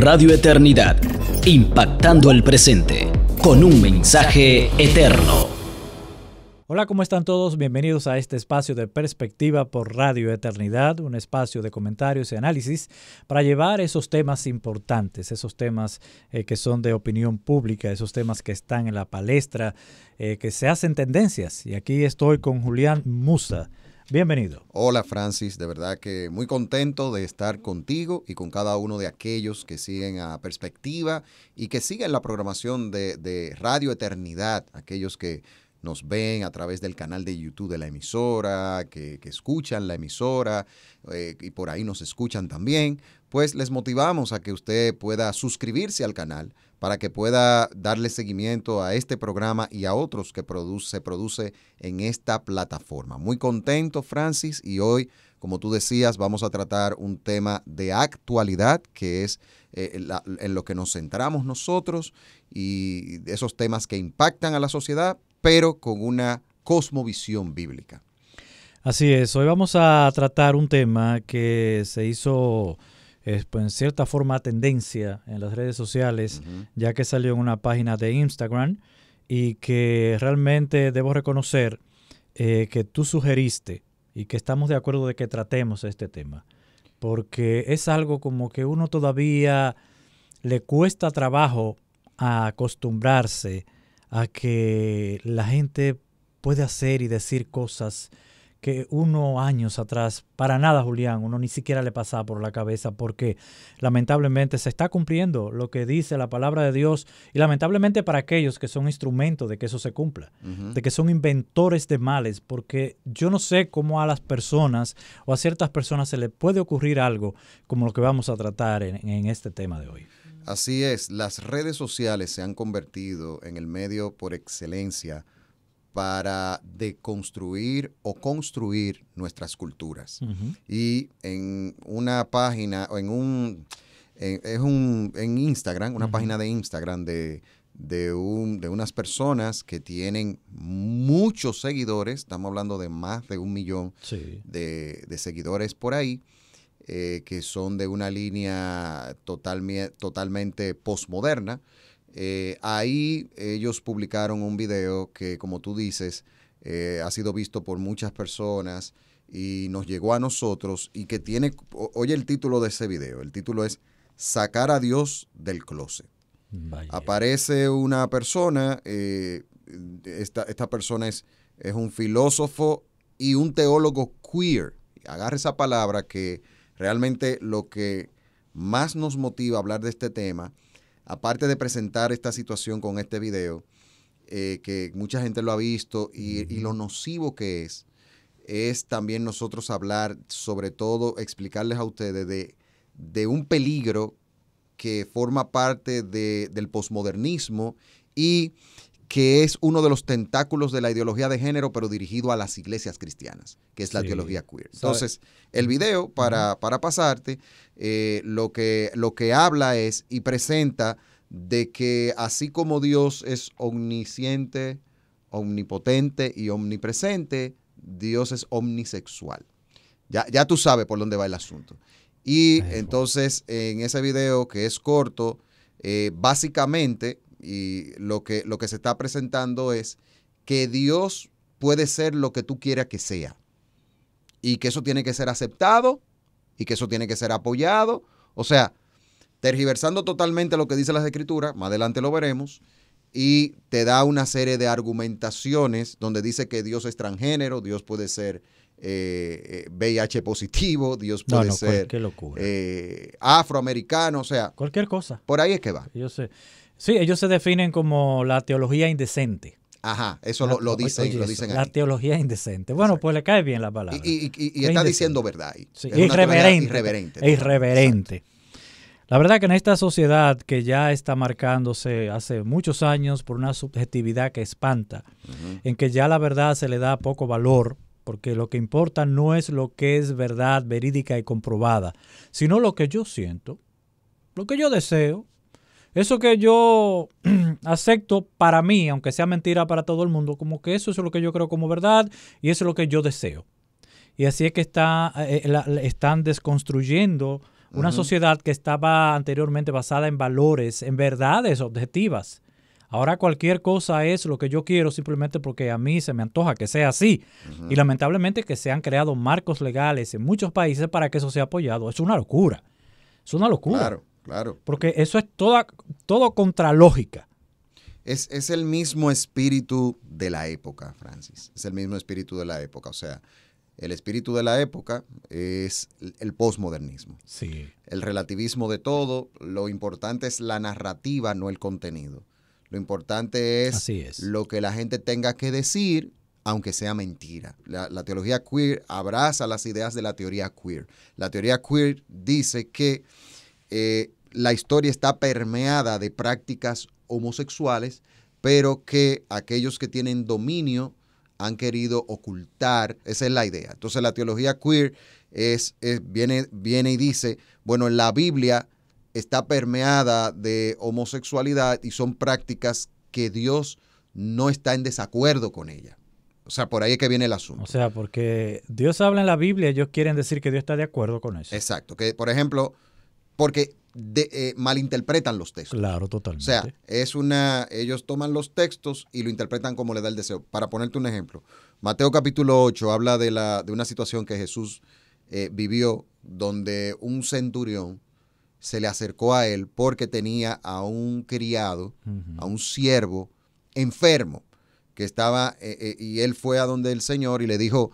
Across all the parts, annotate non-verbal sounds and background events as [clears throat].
Radio Eternidad, impactando el presente con un mensaje eterno. Hola, ¿cómo están todos? Bienvenidos a este espacio de perspectiva por Radio Eternidad, un espacio de comentarios y análisis para llevar esos temas importantes, esos temas eh, que son de opinión pública, esos temas que están en la palestra, eh, que se hacen tendencias. Y aquí estoy con Julián Musa. Bienvenido. Hola Francis, de verdad que muy contento de estar contigo y con cada uno de aquellos que siguen a Perspectiva y que siguen la programación de, Radio Eternidad, aquellos que nos ven a través del canal de YouTube de la emisora, que, escuchan la emisora eh, y por ahí nos escuchan también, pues les motivamos a que usted pueda suscribirse al canal para que pueda darle seguimiento a este programa y a otros que produce, se produce en esta plataforma. Muy contento, Francis, y hoy, como tú decías, vamos a tratar un tema de actualidad, que es eh, en lo que nos centramos nosotros y esos temas que impactan a la sociedad, pero con una cosmovisión bíblica. Así es, hoy vamos a tratar un tema que se hizo es pues, en cierta forma tendencia en las redes sociales, ya que salió en una página de Instagram y que realmente debo reconocer eh, que tú sugeriste y que estamos de acuerdo de que tratemos este tema, porque es algo como que uno todavía le cuesta trabajo acostumbrarse a que la gente puede hacer y decir cosas que uno años atrás, para nada, Julián, uno ni siquiera le pasaba por la cabeza porque lamentablemente se está cumpliendo lo que dice la palabra de Dios y lamentablemente para aquellos que son instrumentos de que eso se cumpla, de que son inventores de males, porque yo no sé cómo a las personas o a ciertas personas se le puede ocurrir algo como lo que vamos a tratar en este tema de hoy. Así es, las redes sociales se han convertido en el medio por excelencia para deconstruir o construir nuestras culturas. Y en una página, en un, es un, en Instagram, una página de Instagram de, de, unas personas que tienen muchos seguidores, estamos hablando de más de un millón de, seguidores por ahí, eh, que son de una línea totalmente postmoderna eh, ahí ellos publicaron un video que, como tú dices, eh, ha sido visto por muchas personas y nos llegó a nosotros y que tiene, oye el título de ese video, el título es Sacar a Dios del closet. Aparece una persona, eh, esta, persona es, es un filósofo y un teólogo queer. Agarra esa palabra que realmente lo que más nos motiva a hablar de este tema aparte de presentar esta situación con este video, eh, que mucha gente lo ha visto y, lo nocivo que es, es también nosotros hablar, sobre todo explicarles a ustedes de, un peligro que forma parte del posmodernismo y que es uno de los tentáculos de la ideología de género, pero dirigido a las iglesias cristianas, que es la ideología teología queer. Entonces, el video, para, pasarte, eh, lo, que, lo que habla es y presenta de que así como Dios es omnisciente, omnipotente y omnipresente, Dios es omnisexual. Ya, ya tú sabes por dónde va el asunto. Y entonces, en ese video que es corto, eh, básicamente y lo que, lo que se está presentando es que Dios puede ser lo que tú quieras que sea y que eso tiene que ser aceptado y que eso tiene que ser apoyado. O sea, tergiversando totalmente lo que dice las escrituras, más adelante lo veremos, y te da una serie de argumentaciones donde dice que Dios es transgénero, Dios puede ser VIH eh, eh, positivo, Dios puede ser eh, afroamericano, o sea... Cualquier cosa. Por ahí es que va. Yo sé. Sí, ellos se definen como la teología indecente. Ajá, eso lo, ah, dicen, dicen La teología indecente. Bueno, pues le cae bien la palabra. Y, está diciendo verdad irreverente. Irreverente. La verdad que en esta sociedad que ya está marcándose hace muchos años por una subjetividad que espanta, en que ya la verdad se le da poco valor, porque lo que importa no es lo que es verdad verídica y comprobada, sino lo que yo siento, lo que yo deseo, eso que yo [clears throat] acepto para mí, aunque sea mentira para todo el mundo, como que eso es lo que yo creo como verdad y eso es lo que yo deseo. Y así es que está, eh, eh, están desconstruyendo una sociedad que estaba anteriormente basada en valores, en verdades objetivas. Ahora cualquier cosa es lo que yo quiero simplemente porque a mí se me antoja que sea así. Y lamentablemente que se han creado marcos legales en muchos países para que eso sea apoyado. Es una locura. Es una locura. Claro. Claro. Porque eso es toda, todo contra lógica. Es, el mismo espíritu de la época, Francis. Es el mismo espíritu de la época. O sea, el espíritu de la época es el posmodernismo. Sí. El relativismo de todo, lo importante es la narrativa, no el contenido. Lo importante es, lo que la gente tenga que decir, aunque sea mentira. La, teología queer abraza las ideas de la teoría queer. La teoría queer dice que eh, la historia está permeada de prácticas homosexuales, pero que aquellos que tienen dominio han querido ocultar. Esa es la idea. Entonces la teología queer es, viene, y dice, bueno, la Biblia está permeada de homosexualidad y son prácticas que Dios no está en desacuerdo con ella. O sea, por ahí es que viene el asunto. O sea, porque Dios habla en la Biblia, ellos quieren decir que Dios está de acuerdo con eso. Exacto, que por ejemplo, porque eh, malinterpretan los textos. Claro, totalmente. O sea, es una, ellos toman los textos y lo interpretan como le da el deseo. Para ponerte un ejemplo, Mateo capítulo 8 habla de, la, de una situación que Jesús eh, vivió donde un centurión se le acercó a él porque tenía a un criado, a un siervo enfermo, que estaba, eh, y él fue a donde el Señor y le dijo,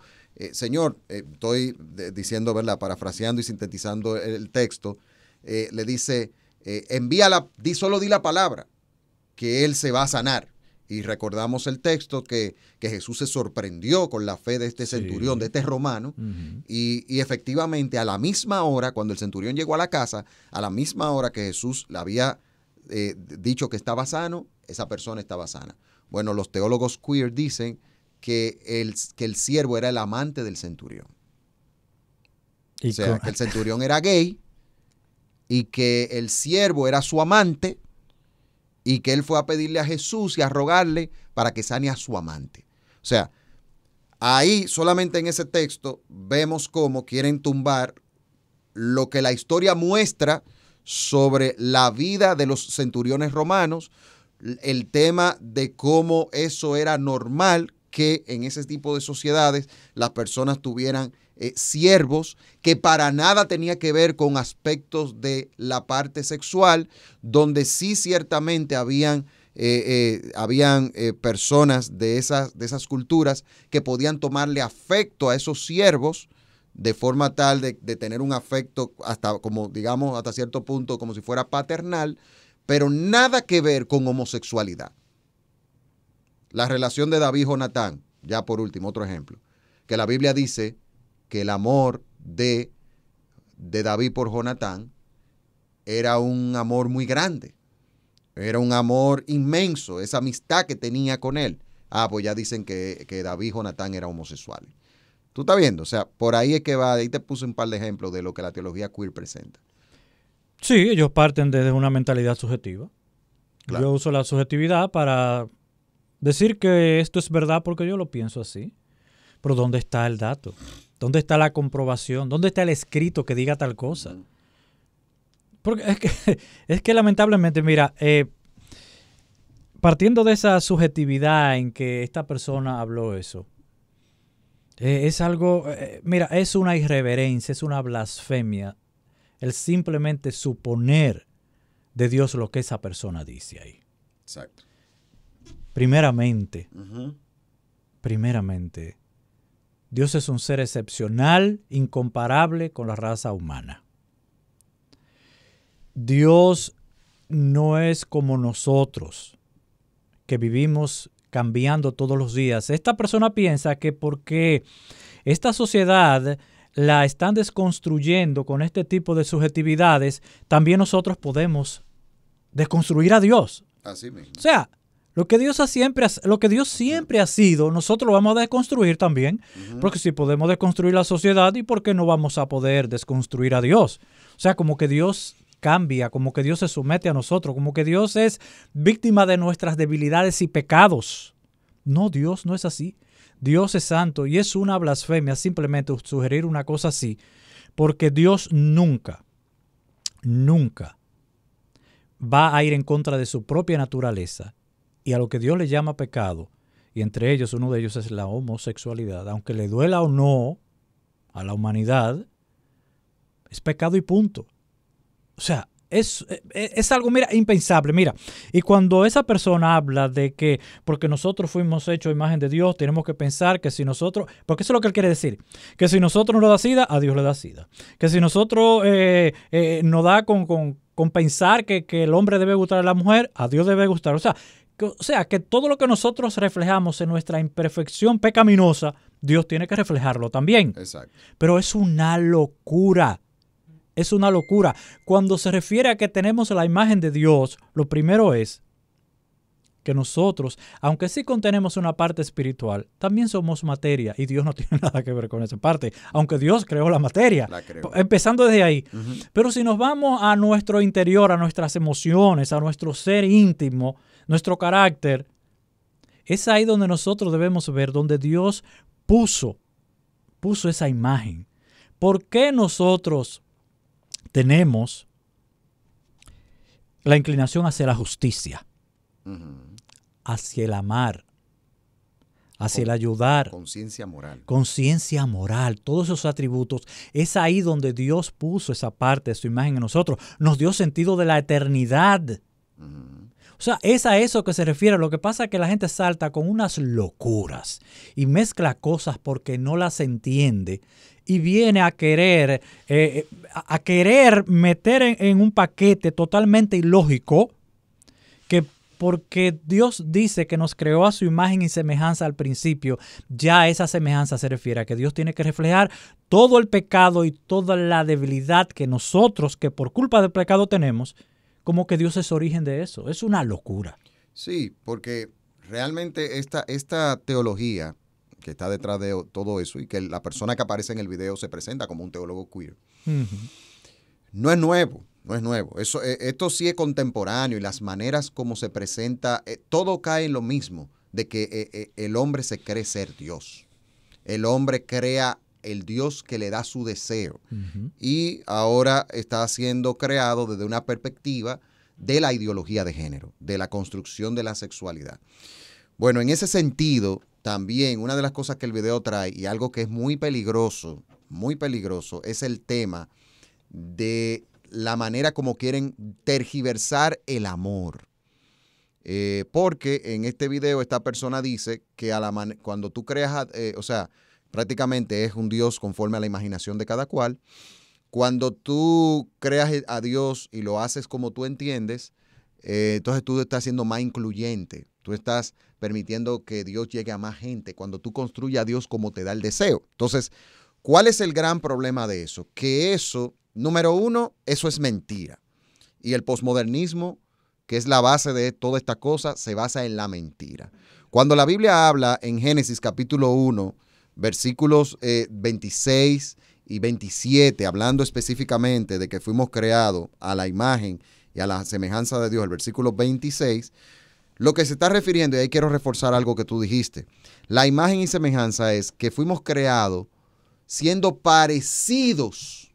Señor, estoy diciendo, ¿verdad? Parafraseando y sintetizando el texto, eh, le dice, eh, envíala, di, solo di la palabra, que él se va a sanar. Y recordamos el texto que, Jesús se sorprendió con la fe de este centurión, de este romano, y, efectivamente a la misma hora, cuando el centurión llegó a la casa, a la misma hora que Jesús le había eh, dicho que estaba sano, esa persona estaba sana. Bueno, los teólogos queer dicen que el, que el siervo era el amante del centurión. Y o sea, que el centurión era gay y que el siervo era su amante y que él fue a pedirle a Jesús y a rogarle para que sane a su amante. O sea, ahí solamente en ese texto vemos cómo quieren tumbar lo que la historia muestra sobre la vida de los centuriones romanos, el tema de cómo eso era normal que en ese tipo de sociedades las personas tuvieran eh, siervos, que para nada tenía que ver con aspectos de la parte sexual, donde sí ciertamente habían, eh, eh, habían personas de esas, de esas culturas que podían tomarle afecto a esos siervos de forma tal de, de tener un afecto hasta como digamos hasta cierto punto como si fuera paternal, pero nada que ver con homosexualidad. La relación de David y Jonatán, ya por último, otro ejemplo, que la Biblia dice que el amor de, de David por Jonatán era un amor muy grande, era un amor inmenso, esa amistad que tenía con él. Ah, pues ya dicen que, David y Jonatán eran homosexuales. Tú estás viendo, o sea, por ahí es que va, ahí te puse un par de ejemplos de lo que la teología queer presenta. Sí, ellos parten desde una mentalidad subjetiva. Yo uso la subjetividad para Decir que esto es verdad porque yo lo pienso así. Pero ¿dónde está el dato? ¿Dónde está la comprobación? ¿Dónde está el escrito que diga tal cosa? Porque es que, [laughs] es que lamentablemente, mira, eh, partiendo de esa subjetividad en que esta persona habló eso, eh, es algo, eh, mira, es una irreverencia, es una blasfemia el simplemente suponer de Dios lo que esa persona dice ahí. Exacto. Primeramente, primeramente, Dios es un ser excepcional, incomparable con la raza humana. Dios no es como nosotros, que vivimos cambiando todos los días. Esta persona piensa que porque esta sociedad la están desconstruyendo con este tipo de subjetividades, también nosotros podemos desconstruir a Dios. Así mismo. O sea, lo que Dios ha siempre, lo que Dios siempre ha sido, nosotros lo vamos a desconstruir también, porque si podemos desconstruir la sociedad, ¿y por qué no vamos a poder desconstruir a Dios? O sea, como que Dios cambia, como que Dios se somete a nosotros, como que Dios es víctima de nuestras debilidades y pecados. No, Dios no es así. Dios es santo y es una blasfemia simplemente sugerir una cosa así, porque Dios nunca, nunca va a ir en contra de su propia naturaleza y a lo que Dios le llama pecado, y entre ellos uno de ellos es la homosexualidad, aunque le duela o no a la humanidad, es pecado y punto. O sea, es, e, e, algo, mira, impensable. Mira, y cuando esa persona habla de que porque nosotros fuimos hechos imagen de Dios, tenemos que pensar que si nosotros, porque eso es lo que él quiere decir, que si nosotros nos da sida, a Dios le da sida. Que si nosotros eh, eh, nos da con, pensar que, que, el hombre debe gustar a la mujer, a Dios debe gustar. O sea, o sea, que todo lo que nosotros reflejamos en nuestra imperfección pecaminosa, Dios tiene que reflejarlo también. Pero es una locura. Es una locura. Cuando se refiere a que tenemos la imagen de Dios, lo primero es que nosotros, aunque sí contenemos una parte espiritual, también somos materia y Dios no [laughs] tiene nada que ver con esa parte, aunque Dios creó la materia, empezando desde ahí. Pero si nos vamos a nuestro interior, a nuestras emociones, a nuestro ser íntimo, nuestro carácter, es ahí donde nosotros debemos ver, donde Dios puso, puso esa imagen. ¿Por qué nosotros tenemos la inclinación hacia la justicia, hacia el amar, hacia el ayudar? Conciencia moral. Conciencia moral, todos esos atributos. Es ahí donde Dios puso esa parte de su imagen en nosotros. Nos dio sentido de la eternidad. O sea, es a eso que se refiere. Lo que pasa es que la gente salta con unas locuras y mezcla cosas porque no las entiende y viene a querer, eh, eh, a querer meter en, en un paquete totalmente ilógico que porque Dios dice que nos creó a su imagen y semejanza al principio, ya esa semejanza se refiere a que Dios tiene que reflejar todo el pecado y toda la debilidad que nosotros, que por culpa del pecado tenemos, como que Dios es origen de eso. Es una locura. Sí, porque realmente esta, esta teología que está detrás de todo eso y que la persona que aparece en el video se presenta como un teólogo queer, no es nuevo. No es nuevo. Eso, eh, esto sí es contemporáneo y las maneras como se presenta, eh, todo cae en lo mismo, de que eh, el hombre se cree ser Dios. El hombre crea el Dios que le da su deseo. Y ahora está siendo creado desde una perspectiva de la ideología de género, de la construcción de la sexualidad. Bueno, en ese sentido, también una de las cosas que el video trae y algo que es muy peligroso, muy peligroso, es el tema de la manera como quieren tergiversar el amor. Eh, porque en este video esta persona dice que a la cuando tú creas, eh, o sea, prácticamente es un Dios conforme a la imaginación de cada cual. Cuando tú creas a Dios y lo haces como tú entiendes, eh, entonces tú estás siendo más incluyente, tú estás permitiendo que Dios llegue a más gente, cuando tú construyes a Dios como te da el deseo. Entonces, ¿cuál es el gran problema de eso? Que eso, número uno, eso es mentira. Y el posmodernismo, que es la base de toda esta cosa, se basa en la mentira. Cuando la Biblia habla en Génesis capítulo 1 versículos 26 eh, y 27, hablando específicamente de que fuimos creados a la imagen y a la semejanza de Dios, el versículo 26, lo que se está refiriendo, y ahí quiero reforzar algo que tú dijiste, la imagen y semejanza es que fuimos creados siendo parecidos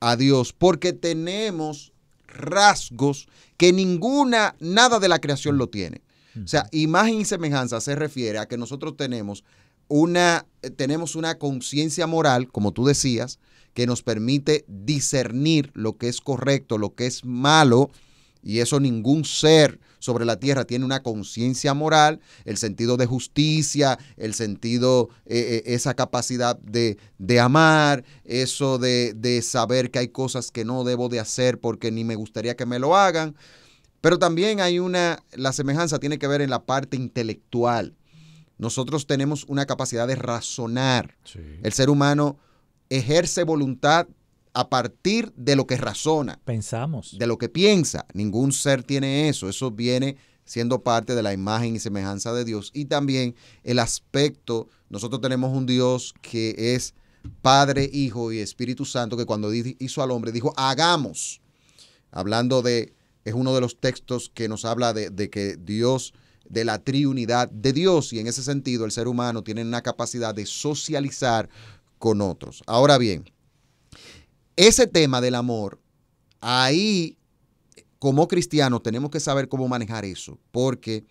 a Dios, porque tenemos rasgos que ninguna, nada de la creación lo tiene. O sea, imagen y semejanza se refiere a que nosotros tenemos una, eh, tenemos una conciencia moral, como tú decías, que nos permite discernir lo que es correcto, lo que es malo, y eso ningún ser sobre la tierra tiene una conciencia moral, el sentido de justicia, el sentido, eh, eh, esa capacidad de, de amar, eso de, de, saber que hay cosas que no debo de hacer porque ni me gustaría que me lo hagan. Pero también hay una, la semejanza tiene que ver en la parte intelectual. Nosotros tenemos una capacidad de razonar. El ser humano ejerce voluntad a partir de lo que razona. Pensamos. De lo que piensa. Ningún ser tiene eso. Eso viene siendo parte de la imagen y semejanza de Dios. Y también el aspecto, nosotros tenemos un Dios que es Padre, Hijo y Espíritu Santo, que cuando hizo al hombre dijo, hagamos. Hablando de, es uno de los textos que nos habla de, de que Dios de la triunidad de Dios y en ese sentido el ser humano tiene una capacidad de socializar con otros. Ahora bien, ese tema del amor, ahí como cristianos tenemos que saber cómo manejar eso, porque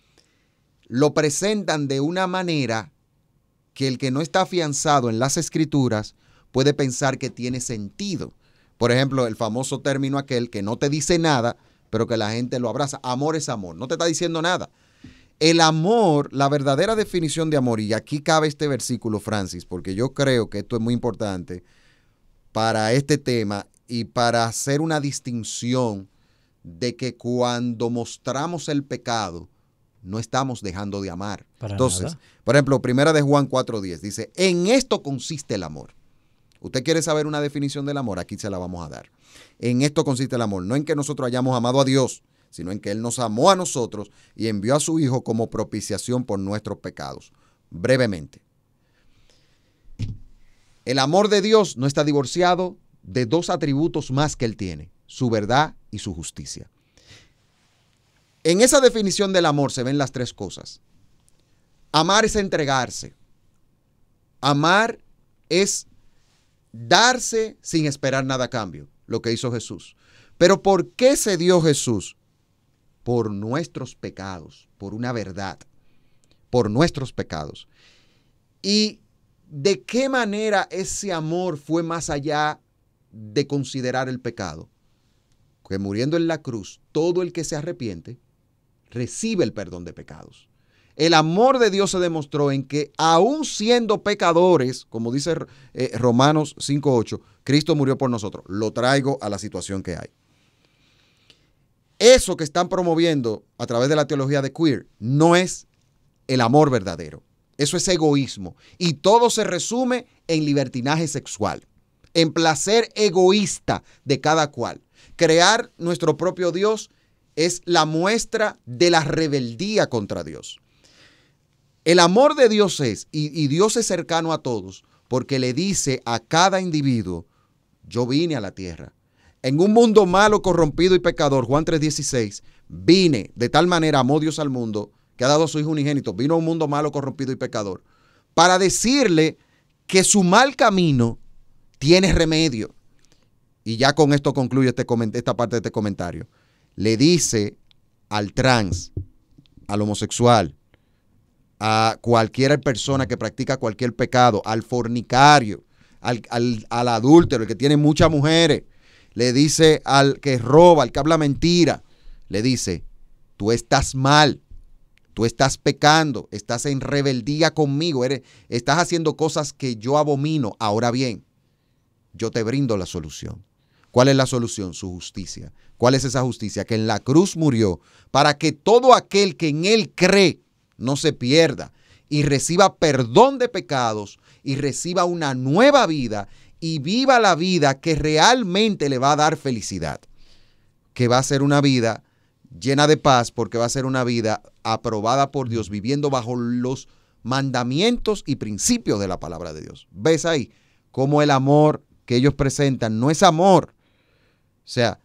lo presentan de una manera que el que no está afianzado en las escrituras puede pensar que tiene sentido. Por ejemplo, el famoso término aquel que no te dice nada, pero que la gente lo abraza. Amor es amor, no te está diciendo nada, el amor, la verdadera definición de amor, y aquí cabe este versículo, Francis, porque yo creo que esto es muy importante para este tema y para hacer una distinción de que cuando mostramos el pecado, no estamos dejando de amar. Entonces, por ejemplo, primera de Juan 4.10 dice, en esto consiste el amor. Usted quiere saber una definición del amor, aquí se la vamos a dar. En esto consiste el amor, no en que nosotros hayamos amado a Dios, sino en que Él nos amó a nosotros y envió a su Hijo como propiciación por nuestros pecados. Brevemente. El amor de Dios no está divorciado de dos atributos más que Él tiene, su verdad y su justicia. En esa definición del amor se ven las tres cosas. Amar es entregarse. Amar es darse sin esperar nada a cambio, lo que hizo Jesús. Pero ¿por qué se dio Jesús? por nuestros pecados, por una verdad, por nuestros pecados. Y de qué manera ese amor fue más allá de considerar el pecado. Que muriendo en la cruz, todo el que se arrepiente recibe el perdón de pecados. El amor de Dios se demostró en que aún siendo pecadores, como dice eh, Romanos 5.8, Cristo murió por nosotros. Lo traigo a la situación que hay eso que están promoviendo a través de la teología de queer no es el amor verdadero. Eso es egoísmo. Y todo se resume en libertinaje sexual, en placer egoísta de cada cual. Crear nuestro propio Dios es la muestra de la rebeldía contra Dios. El amor de Dios es, y, Dios es cercano a todos, porque le dice a cada individuo, yo vine a la tierra en un mundo malo, corrompido y pecador, Juan 3:16, vine de tal manera, amó Dios al mundo, que ha dado a su Hijo unigénito, vino a un mundo malo, corrompido y pecador, para decirle que su mal camino tiene remedio. Y ya con esto concluyo este esta parte de este comentario. Le dice al trans, al homosexual, a cualquier persona que practica cualquier pecado, al fornicario, al, al adúltero, el que tiene muchas mujeres, le dice al que roba, al que habla mentira, le dice, tú estás mal, tú estás pecando, estás en rebeldía conmigo, estás haciendo cosas que yo abomino. Ahora bien, yo te brindo la solución. ¿Cuál es la solución? Su justicia. ¿Cuál es esa justicia? Que en la cruz murió para que todo aquel que en él cree no se pierda y reciba perdón de pecados y reciba una nueva vida y viva la vida que realmente le va a dar felicidad, que va a ser una vida llena de paz porque va a ser una vida aprobada por Dios, viviendo bajo los mandamientos y principios de la palabra de Dios. ¿Ves ahí cómo el amor que ellos presentan no es amor? O sea,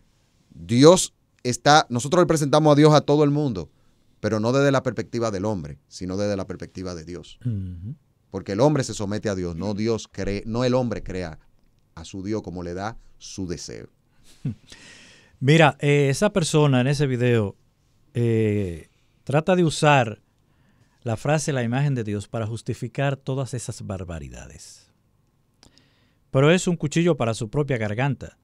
Dios está, nosotros le presentamos a Dios a todo el mundo, pero no desde la perspectiva del hombre, sino desde la perspectiva de Dios. Porque el hombre se somete a Dios, no Dios cree, no el hombre crea a su Dios como le da su deseo. [laughs] Mira, eh, esa persona en ese video eh, trata de usar la frase la imagen de Dios para justificar todas esas barbaridades. Pero es un cuchillo para su propia garganta,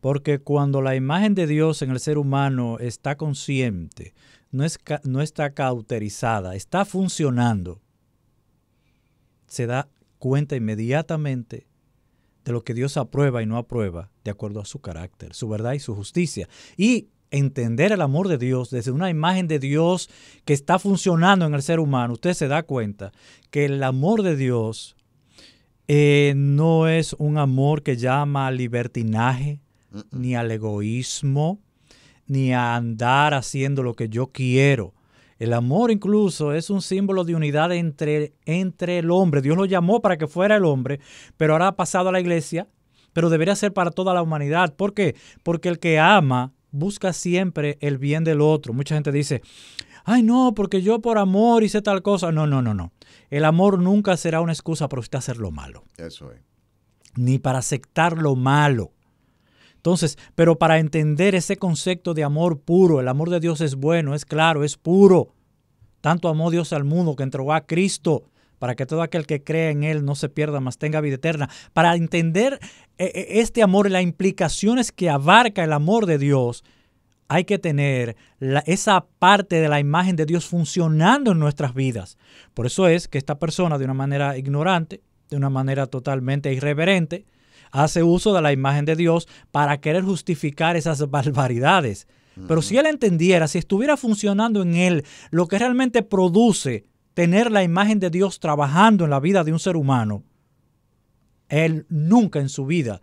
porque cuando la imagen de Dios en el ser humano está consciente, no, es, no está cauterizada, está funcionando, se da cuenta inmediatamente de lo que Dios aprueba y no aprueba, de acuerdo a su carácter, su verdad y su justicia. Y entender el amor de Dios desde una imagen de Dios que está funcionando en el ser humano, usted se da cuenta que el amor de Dios eh, no es un amor que llama al libertinaje, ni al egoísmo, ni a andar haciendo lo que yo quiero. El amor incluso es un símbolo de unidad entre, entre el hombre. Dios lo llamó para que fuera el hombre, pero ahora ha pasado a la iglesia, pero debería ser para toda la humanidad. ¿Por qué? Porque el que ama busca siempre el bien del otro. Mucha gente dice, ay no, porque yo por amor hice tal cosa. No, no, no, no. El amor nunca será una excusa para usted hacer lo malo. Eso es. Ni para aceptar lo malo. Entonces, pero para entender ese concepto de amor puro, el amor de Dios es bueno, es claro, es puro. Tanto amó Dios al mundo que entregó a Cristo para que todo aquel que cree en Él no se pierda, mas tenga vida eterna. Para entender eh, eh, este amor, y las implicaciones que abarca el amor de Dios, hay que tener esa parte de la imagen de Dios funcionando en nuestras vidas. Por eso es que esta persona, de una manera ignorante, de una manera totalmente irreverente, hace uso de la imagen de Dios para querer justificar esas [laughs] barbaridades. Pero si él entendiera, si estuviera funcionando en él lo que realmente produce tener la imagen de Dios trabajando en la vida de un ser humano, él nunca en su vida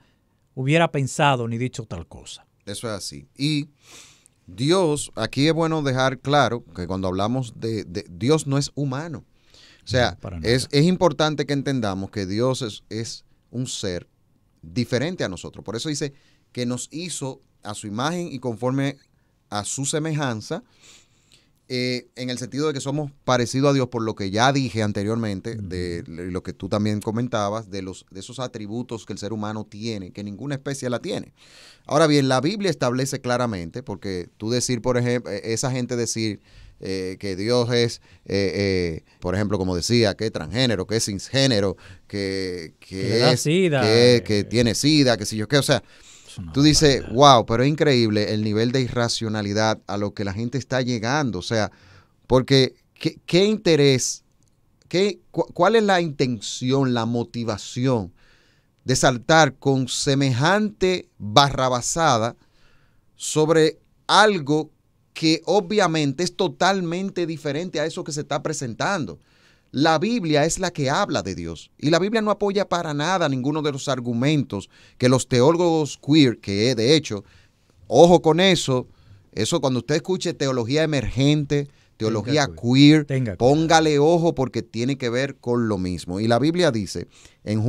hubiera pensado ni dicho tal cosa. Eso es así. Y Dios, aquí es bueno dejar claro que cuando hablamos de, Dios no es humano. O sea, es, importante que entendamos que Dios es un ser diferente a nosotros. Por eso dice que nos hizo a su imagen y conforme a su semejanza, eh, en el sentido de que somos parecidos a Dios, por lo que ya dije anteriormente, de lo que tú también comentabas, de, los, de esos atributos que el ser humano tiene, que ninguna especie la tiene. Ahora bien, la Biblia establece claramente, porque tú decir, por ejemplo, e-, esa gente decir, eh, que Dios es, eh, eh, por ejemplo, como decía, que es transgénero, que es cisgénero, que, que, es, Que, tiene sida, que si yo qué, o sea, tú dices, wow, pero es increíble el nivel de irracionalidad a lo que la gente está llegando, o sea, porque qué, interés, qué, cuál es la intención, la motivación de saltar con semejante barrabasada sobre algo que obviamente es totalmente diferente a eso que se está presentando. La Biblia es la que habla de Dios y la Biblia no apoya para nada ninguno de los argumentos que los teólogos queer, que de hecho, ojo con eso, eso cuando usted escuche teología emergente, teología queer, póngale ojo porque tiene que ver con lo mismo. Y la Biblia dice en,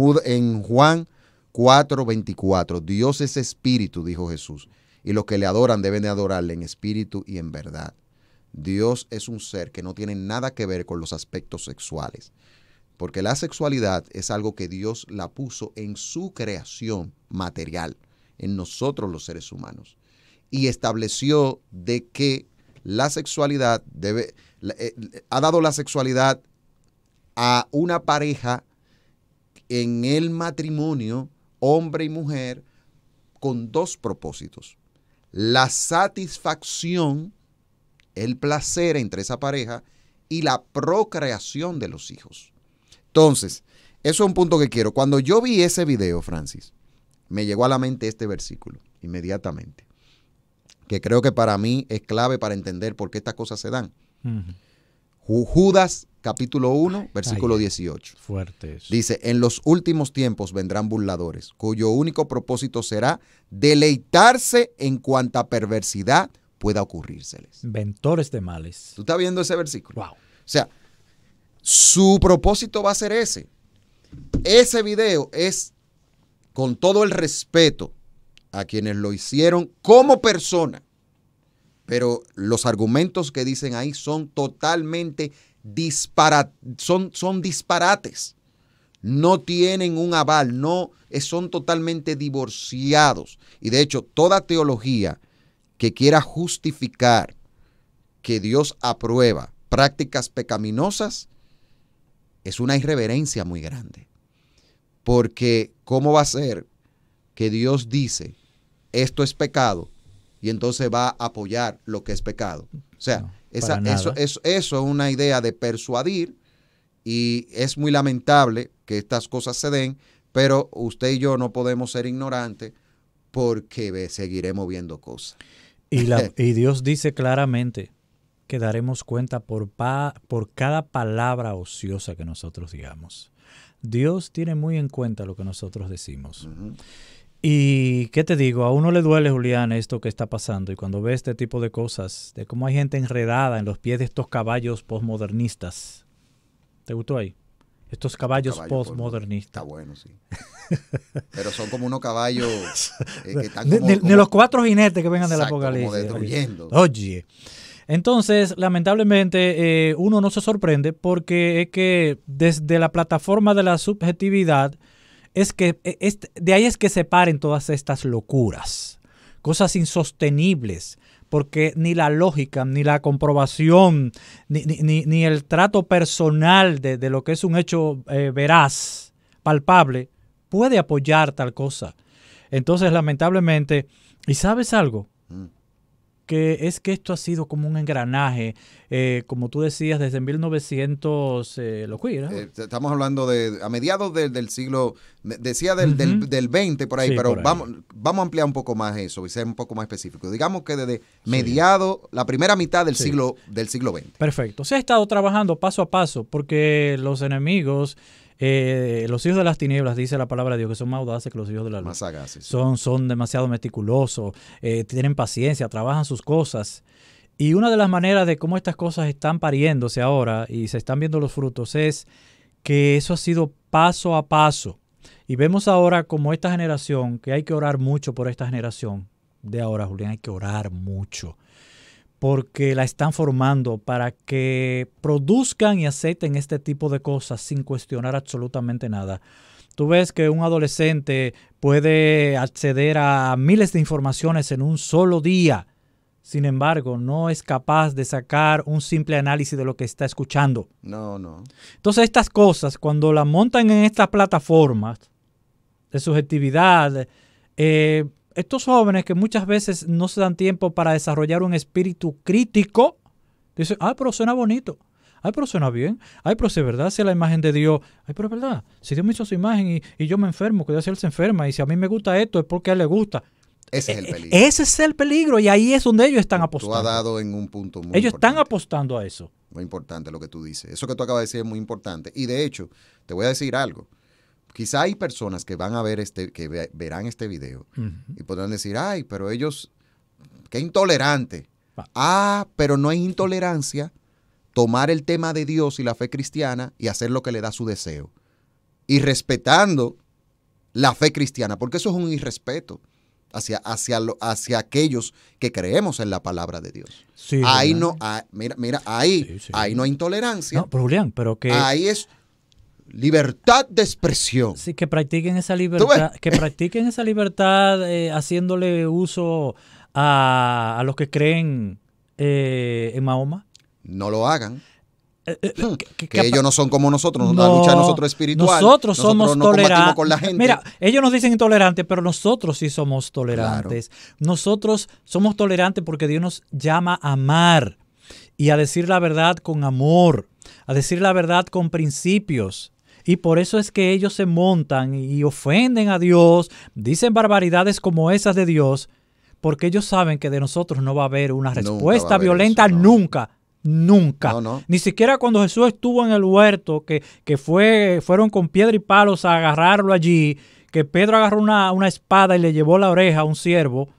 Juan 4:24, Dios es espíritu, dijo Jesús y los que le adoran deben de adorarle en espíritu y en verdad. Dios es un ser que no tiene nada que ver con los aspectos sexuales, porque la sexualidad es algo que Dios la puso en su creación material, en nosotros los seres humanos, y estableció de que la sexualidad debe, eh, ha dado la sexualidad a una pareja en el matrimonio, hombre y mujer, con dos propósitos la satisfacción, el placer entre esa pareja y la procreación de los hijos. Entonces, eso es un punto que quiero. Cuando yo vi ese video, Francis, me llegó a la mente este versículo inmediatamente, que creo que para mí es clave para entender por qué estas cosas se dan. Jujudas. Judas capítulo 1, versículo 18. Fuerte eso. Dice, en los últimos tiempos vendrán burladores, cuyo único propósito será deleitarse en cuanta perversidad pueda ocurrírseles. Ventores de males. ¿Tú estás viendo ese versículo? Wow. O sea, su propósito va a ser ese. Ese video es, con todo el respeto a quienes lo hicieron como persona, pero los argumentos que dicen ahí son totalmente son, disparates. No tienen un aval, no son totalmente divorciados. Y de hecho, toda teología que quiera justificar que Dios aprueba prácticas pecaminosas es una irreverencia muy grande. Porque ¿cómo va a ser que Dios dice esto es pecado y entonces va a apoyar lo que es pecado? O sea, esa, eso, eso es una idea de persuadir y es muy lamentable que estas cosas se den, pero usted y yo no podemos ser ignorantes porque seguiremos viendo cosas. Y, [laughs] y Dios dice claramente que daremos cuenta por, por cada palabra ociosa que nosotros digamos. Dios tiene muy en cuenta lo que nosotros decimos. Y qué te digo, a uno le duele, Julián, esto que está pasando. Y cuando ve este tipo de cosas, de cómo hay gente enredada en los pies de estos caballos posmodernistas. ¿Te gustó ahí? Estos caballos postmodernistas. Está bueno, sí. [laughs] Pero son como unos caballos eh, [laughs] que de, los cuatro jinetes que vengan del apocalipsis. Oye. Entonces, lamentablemente, eh, uno no se sorprende porque es que desde la plataforma de la subjetividad es que e, de ahí es que se paren todas estas locuras, cosas insostenibles, porque ni la lógica, ni la comprobación, ni, ni, el trato personal de, lo que es un hecho eh, veraz, palpable, puede apoyar tal cosa. Entonces, lamentablemente, ¿y sabes algo? Mm que es que esto ha sido como un engranaje, eh, como tú decías, desde 1900, eh, lo eh, estamos hablando de a mediados del siglo, decía del, 20 por ahí, pero Vamos, vamos a ampliar un poco más eso y ser un poco más específico. Digamos que desde mediado mediados, la primera mitad del, siglo, del siglo XX. Perfecto. Se ha estado trabajando paso a paso porque los enemigos eh, los hijos de las tinieblas, dice la palabra de Dios, que son más audaces que los hijos de la luz. Son, son demasiado meticulosos, eh, tienen paciencia, trabajan sus cosas. Y una de las maneras de cómo estas cosas están pariéndose ahora y se están viendo los frutos es que eso ha sido paso a paso. Y vemos ahora como esta generación, que hay que orar mucho por esta generación de ahora, Julián, hay que orar mucho porque la están formando para que produzcan y acepten este tipo de cosas sin cuestionar absolutamente nada. Tú ves que un adolescente puede acceder a miles de informaciones en un solo día, sin embargo, no es capaz de sacar un simple análisis de lo que está escuchando. No, no. Entonces estas cosas, cuando las montan en estas plataformas de subjetividad, eh, estos jóvenes que muchas veces no se dan tiempo para desarrollar un espíritu crítico, dicen, ay, pero suena bonito. Ay, pero suena bien. Ay, pero es verdad, si es la imagen de Dios. Ay, pero es verdad, si Dios me hizo su imagen y, yo me enfermo, que Dios él se enferma. Y si a mí me gusta esto, es porque a él le gusta. Ese es el e-, e-, peligro. Ese es el peligro y ahí es donde ellos están apostando. Tú has dado en un punto muy Ellos están apostando a eso. Muy importante lo que tú dices. Eso que tú acabas de decir es muy importante. Y de hecho, te voy a decir algo. Quizá hay personas que van a ver este, que verán este video y podrán decir, ay, pero ellos, qué intolerante. Ah. ah pero no es intolerancia tomar el tema de Dios y la fe cristiana y hacer lo que le da su deseo. Y respetando la fe cristiana, porque eso es un irrespeto hacia, hacia, aquellos que creemos en la palabra de Dios. Sí, ahí no, ah, mira, mira, ahí, ahí no hay intolerancia. No, pero Julián, pero que... Ahí es libertad de expresión. Sí, que practiquen esa libertad, que practiquen esa libertad eh, haciéndole uso a, a, los que creen eh, en Mahoma. No lo hagan. Eh, hmm. que, ellos no son como nosotros, no, la lucha de nosotros espiritual. Nosotros, somos tolerantes. Mira, ellos nos dicen intolerantes, pero nosotros sí somos tolerantes. Nosotros somos tolerantes porque Dios nos llama a amar y a decir la verdad con amor, a decir la verdad con principios. Y por eso es que ellos se montan y ofenden a Dios, dicen barbaridades como esas de Dios, porque ellos saben que de nosotros no va a haber una respuesta violenta nunca. Nunca. Ni siquiera cuando Jesús estuvo en el huerto, que, fue, fueron con piedra y palos a agarrarlo allí, que Pedro agarró una, una espada y le llevó la oreja a un siervo.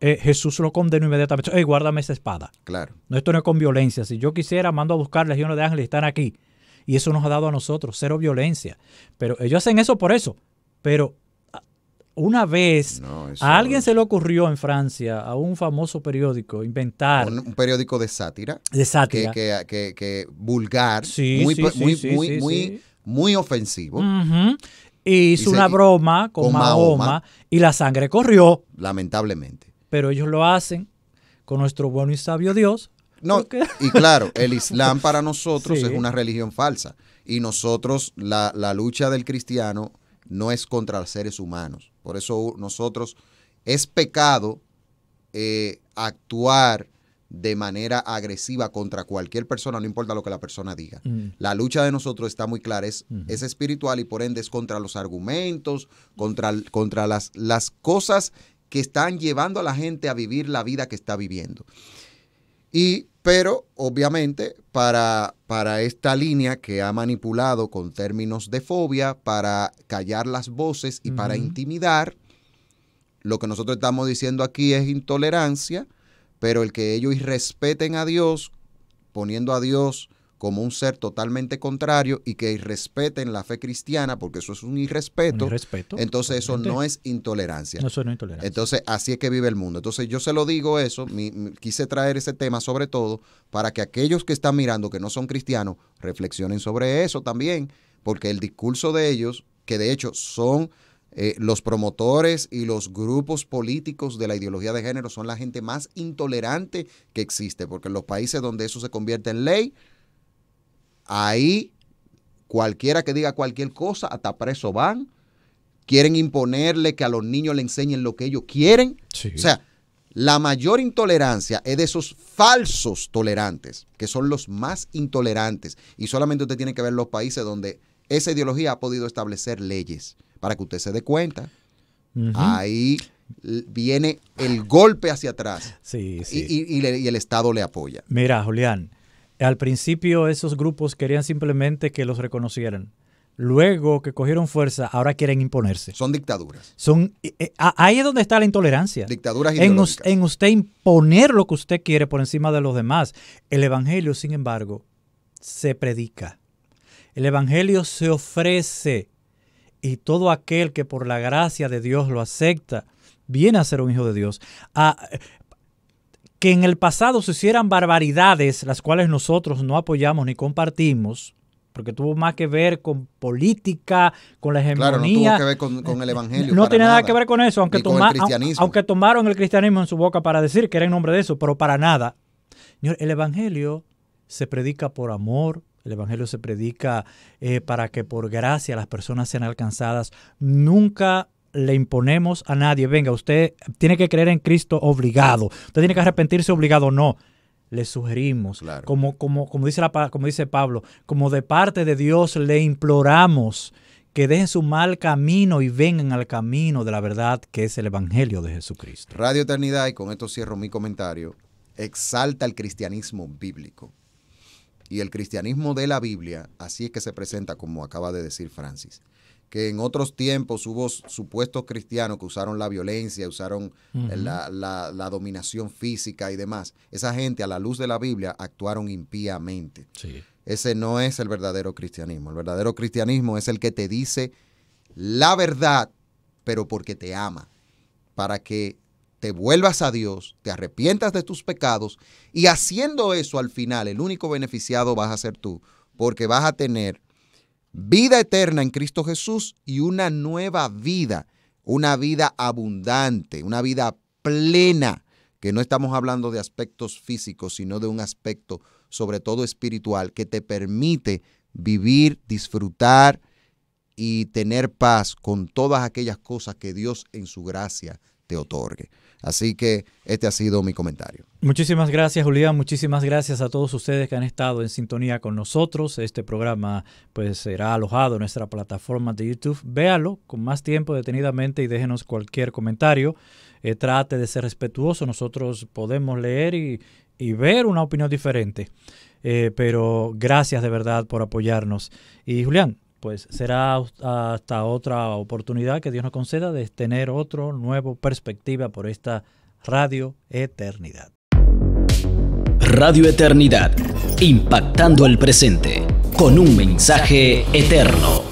Eh, Jesús lo condenó inmediatamente. Hey, guárdame esa espada. Claro. No, esto no es con violencia. Si yo quisiera, mando a buscar legiones de ángeles, están aquí y eso nos ha dado a nosotros cero violencia. Pero ellos hacen eso por eso. Pero una vez a alguien se le ocurrió en Francia, a un famoso periódico, inventar. Un, periódico de sátira. De sátira. Que, vulgar. muy, ofensivo. Y Hizo una broma con, Mahoma y la sangre corrió. Lamentablemente. Pero ellos lo hacen con nuestro bueno y sabio Dios, no, y claro, el [laughs] Islam para nosotros es una religión falsa. Y nosotros, la, lucha del cristiano no es contra los seres humanos. Por eso nosotros es pecado eh, actuar de manera agresiva contra cualquier persona, no importa lo que la persona diga. Mm. La lucha de nosotros está muy clara, es, es, espiritual y por ende es contra los argumentos, contra, contra las, las cosas que están llevando a la gente a vivir la vida que está viviendo. Y, pero obviamente para, para esta línea que ha manipulado con términos de fobia, para callar las voces y para intimidar, lo que nosotros estamos diciendo aquí es intolerancia, pero el que ellos respeten a Dios, poniendo a Dios como un ser totalmente contrario y que irrespeten la fe cristiana, porque eso es un irrespeto. Entonces eso no es intolerancia. No, eso intolerancia. Entonces así es que vive el mundo. Entonces yo se lo digo eso, quise traer ese tema sobre todo para que aquellos que están mirando que no son cristianos reflexionen sobre eso también, porque el discurso de ellos, que de hecho son... Eh, los promotores y los grupos políticos de la ideología de género son la gente más intolerante que existe, porque en los países donde eso se convierte en ley, Ahí cualquiera que diga cualquier cosa, hasta preso van. Quieren imponerle que a los niños le enseñen lo que ellos quieren. O sea, la mayor intolerancia es de esos falsos tolerantes, que son los más intolerantes. Y solamente usted tiene que ver los países donde esa ideología ha podido establecer leyes, para que usted se dé cuenta. Ahí viene el golpe hacia atrás sí, sí. y el Estado le apoya. Mira, Julián, al principio esos grupos querían simplemente que los reconocieran. Luego que cogieron fuerza, ahora quieren imponerse. Son dictaduras. Son, eh, eh, ahí es donde está la intolerancia. Dictaduras en, en usted imponer lo que usted quiere por encima de los demás. El Evangelio, sin embargo, se predica. El Evangelio se ofrece y todo aquel que por la gracia de Dios lo acepta viene a ser un hijo de Dios. Ah, que en el pasado se hicieran barbaridades, las cuales nosotros no apoyamos ni compartimos, porque tuvo más que ver con política, con la hegemonía. Claro, no tuvo que ver con, el evangelio. No tiene nada, que ver con eso, aunque, tomaron el cristianismo en su boca para decir que era en nombre de eso, pero para nada. El evangelio se predica por amor, el evangelio se predica eh, para que por gracia las personas sean alcanzadas. Nunca le imponemos a nadie, venga, usted tiene que creer en Cristo obligado, usted tiene que arrepentirse obligado, no. Le sugerimos, como, como, como, dice la, como dice Pablo, como de parte de Dios le imploramos que dejen su mal camino y vengan al camino de la verdad que es el Evangelio de Jesucristo. Radio Eternidad, y con esto cierro mi comentario, exalta el cristianismo bíblico. Y el cristianismo de la Biblia, así es que se presenta, como acaba de decir Francis que en otros tiempos hubo supuestos cristianos que usaron la violencia, usaron eh, la, dominación física y demás. Esa gente, a la luz de la Biblia, actuaron impíamente. Ese no es el verdadero cristianismo. El verdadero cristianismo es el que te dice la verdad, pero porque te ama, para que te vuelvas a Dios, te arrepientas de tus pecados y haciendo eso al final, el único beneficiado vas a ser tú, porque vas a tener vida eterna en Cristo Jesús y una nueva vida, una vida abundante, una vida plena, que no estamos hablando de aspectos físicos, sino de un aspecto sobre todo espiritual que te permite vivir, disfrutar y tener paz con todas aquellas cosas que Dios en su gracia otorgue. Así que este ha sido mi comentario. Muchísimas gracias, Julián. Muchísimas gracias a todos ustedes que han estado en sintonía con nosotros. Este programa pues será alojado en nuestra plataforma de YouTube. Véalo con más tiempo detenidamente y déjenos cualquier comentario. Eh, trate de ser respetuoso. Nosotros podemos leer y, ver una opinión diferente. Eh, pero gracias de verdad por apoyarnos. Y Julián, pues será hasta otra oportunidad que Dios nos conceda de tener otro nuevo perspectiva por esta Radio Eternidad. Radio Eternidad, impactando el presente con un mensaje eterno.